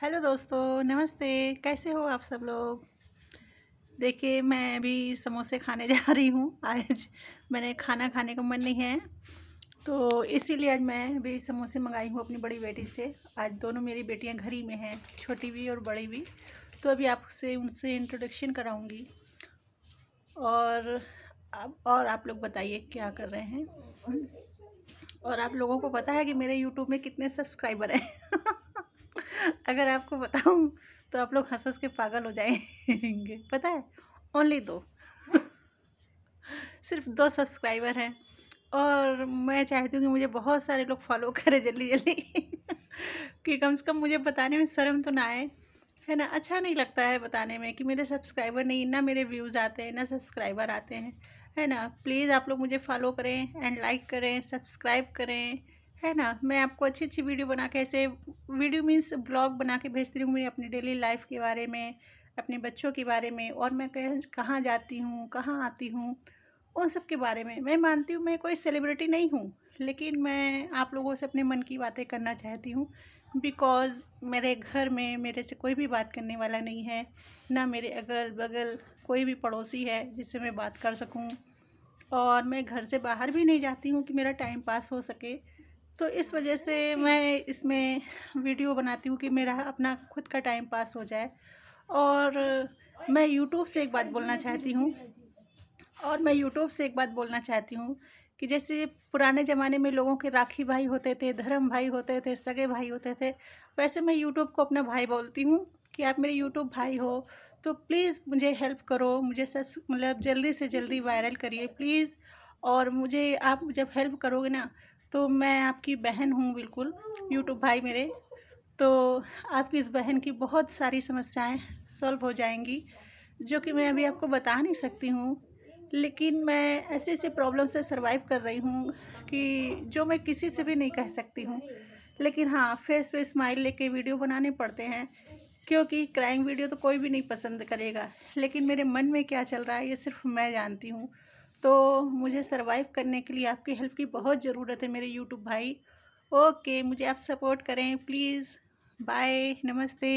hello दोस्तों नमस्ते कैसे हो आप सब लोग देखिए मैं अभी समोसे खाने जा रही हूँ आज मैंने खाना खाने का मन नहीं है तो इसीलिए आज मैं अभी समोसे मंगाई हूँ अपनी बड़ी बेटी से आज दोनों मेरी बेटियाँ घर ही में हैं छोटी भी और बड़ी भी तो अभी आपसे उनसे इंट्रोडक्शन कराऊँगी और आप और आप लोग बताइए क्या कर रहे हैं और आप लोगों को पता है कि मेरे यूट्यूब में कितने सब्सक्राइबर हैं अगर आपको बताऊं तो आप लोग हंस हंस के पागल हो जाएंगे पता है ओनली दो सिर्फ दो सब्सक्राइबर हैं और मैं चाहती हूँ कि मुझे बहुत सारे लोग फॉलो करें जल्दी जल्दी कि कम से कम मुझे बताने में शर्म तो ना आए है ना अच्छा नहीं लगता है बताने में कि मेरे सब्सक्राइबर नहीं ना मेरे व्यूज़ आते हैं ना सब्सक्राइबर आते हैं है ना प्लीज़ आप लोग मुझे फॉलो करें एंड लाइक करें सब्सक्राइब करें है ना मैं आपको अच्छी अच्छी वीडियो बना के ऐसे वीडियो मीन्स ब्लॉग बना के भेजती रहूँ मेरी अपनी डेली लाइफ के बारे में अपने बच्चों के बारे में और मैं कह कहाँ जाती हूँ कहाँ आती हूँ उन सब के बारे में मैं मानती हूँ मैं कोई सेलिब्रिटी नहीं हूँ लेकिन मैं आप लोगों से अपने मन की बातें करना चाहती हूँ बिकॉज़ मेरे घर में मेरे से कोई भी बात करने वाला नहीं है ना मेरे अगल बगल कोई भी पड़ोसी है जिससे मैं बात कर सकूँ और मैं घर से बाहर भी नहीं जाती हूँ कि मेरा टाइम पास हो सके तो इस वजह से मैं इसमें वीडियो बनाती हूँ कि मेरा अपना खुद का टाइम पास हो जाए और मैं यूट्यूब से एक बात बोलना चाहती हूँ और मैं यूट्यूब से एक बात बोलना चाहती हूँ कि जैसे पुराने ज़माने में लोगों के राखी भाई होते थे धर्म भाई होते थे सगे भाई होते थे वैसे मैं यूट्यूब को अपना भाई बोलती हूँ कि आप मेरे यूट्यूब भाई हो तो प्लीज़ मुझे हेल्प करो मुझे सब मतलब जल्दी से जल्दी वायरल करिए प्लीज़ और मुझे आप जब हेल्प करोगे ना तो मैं आपकी बहन हूँ बिल्कुल यूट्यूब भाई मेरे तो आपकी इस बहन की बहुत सारी समस्याएं सॉल्व हो जाएंगी जो कि मैं अभी आपको बता नहीं सकती हूँ लेकिन मैं ऐसे ऐसे प्रॉब्लम से सरवाइव कर रही हूँ कि जो मैं किसी से भी नहीं कह सकती हूँ लेकिन हाँ फेस पे स्माइल लेके वीडियो बनाने पड़ते हैं क्योंकि क्राइम वीडियो तो कोई भी नहीं पसंद करेगा लेकिन मेरे मन में क्या चल रहा है ये सिर्फ मैं जानती हूँ तो मुझे सरवाइव करने के लिए आपकी हेल्प की बहुत ज़रूरत है मेरे यूट्यूब भाई ओके मुझे आप सपोर्ट करें प्लीज़ बाय नमस्ते